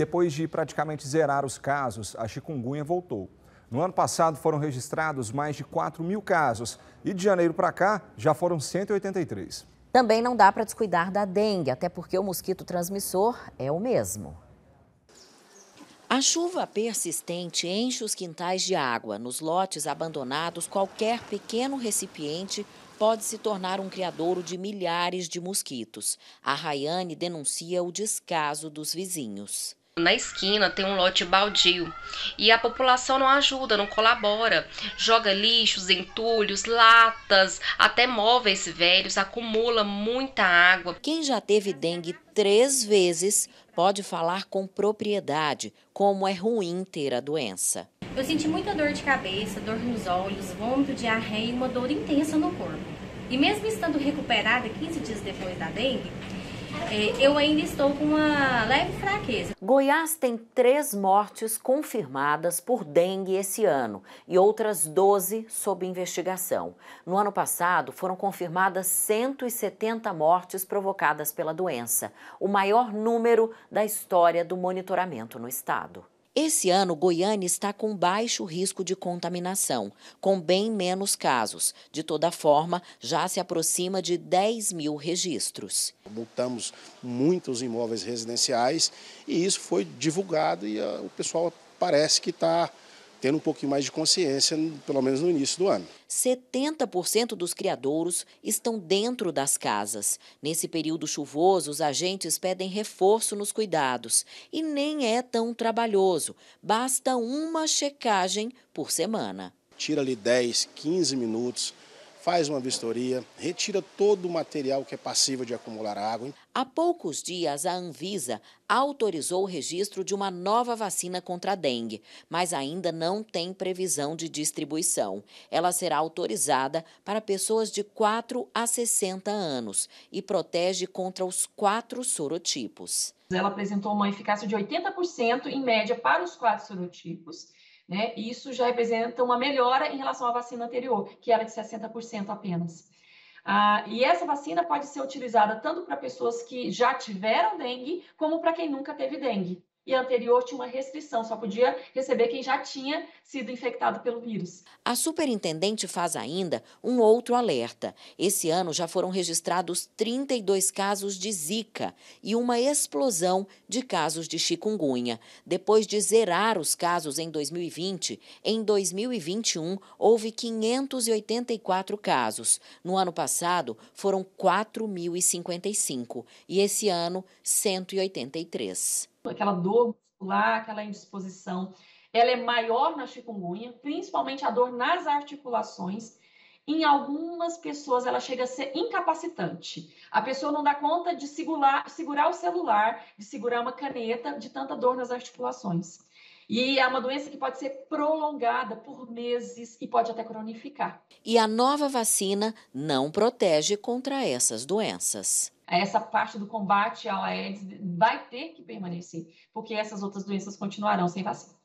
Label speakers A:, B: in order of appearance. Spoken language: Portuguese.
A: Depois de praticamente zerar os casos, a chikungunya voltou. No ano passado foram registrados mais de 4 mil casos e de janeiro para cá já foram 183. Também não dá para descuidar da dengue, até porque o mosquito transmissor é o mesmo. A chuva persistente enche os quintais de água. Nos lotes abandonados, qualquer pequeno recipiente pode se tornar um criadouro de milhares de mosquitos. A Rayane denuncia o descaso dos vizinhos. Na esquina tem um lote baldio e a população não ajuda, não colabora. Joga lixos, entulhos, latas, até móveis velhos, acumula muita água. Quem já teve dengue três vezes pode falar com propriedade como é ruim ter a doença. Eu senti muita dor de cabeça, dor nos olhos, vômito, diarreia e uma dor intensa no corpo. E mesmo estando recuperada 15 dias depois da dengue, é, eu ainda estou com uma leve fraqueza. Goiás tem três mortes confirmadas por dengue esse ano e outras 12 sob investigação. No ano passado, foram confirmadas 170 mortes provocadas pela doença, o maior número da história do monitoramento no estado. Esse ano, Goiânia está com baixo risco de contaminação, com bem menos casos. De toda forma, já se aproxima de 10 mil registros. Multamos muitos imóveis residenciais e isso foi divulgado e ah, o pessoal parece que está tendo um pouquinho mais de consciência, pelo menos no início do ano. 70% dos criadouros estão dentro das casas. Nesse período chuvoso, os agentes pedem reforço nos cuidados e nem é tão trabalhoso. Basta uma checagem por semana.
B: Tira ali 10, 15 minutos faz uma vistoria, retira todo o material que
A: é passível de acumular água. Há poucos dias, a Anvisa autorizou o registro de uma nova vacina contra a dengue, mas ainda não tem previsão de distribuição. Ela será autorizada para pessoas de 4 a 60 anos e protege contra os quatro sorotipos.
B: Ela apresentou uma eficácia de 80% em média para os quatro sorotipos né? Isso já representa uma melhora em relação à vacina anterior, que era de 60% apenas. Ah, e essa vacina pode ser utilizada tanto para pessoas que já tiveram dengue, como para quem nunca teve dengue e anterior tinha uma restrição, só podia receber quem já tinha sido infectado pelo vírus.
A: A superintendente faz ainda um outro alerta. Esse ano já foram registrados 32 casos de Zika e uma explosão de casos de chikungunya. Depois de zerar os casos em 2020, em 2021 houve 584 casos. No ano passado, foram 4.055 e esse ano, 183
B: aquela dor muscular, aquela indisposição. Ela é maior na chikungunya, principalmente a dor nas articulações. Em algumas pessoas, ela chega a ser incapacitante. A pessoa não dá conta de segurar, segurar o celular, de segurar uma caneta, de tanta dor nas articulações. E é uma doença que pode ser prolongada por meses e pode até cronificar.
A: E a nova vacina não protege contra essas doenças
B: essa parte do combate ao AIDS vai ter que permanecer, porque essas outras doenças continuarão sem vacina.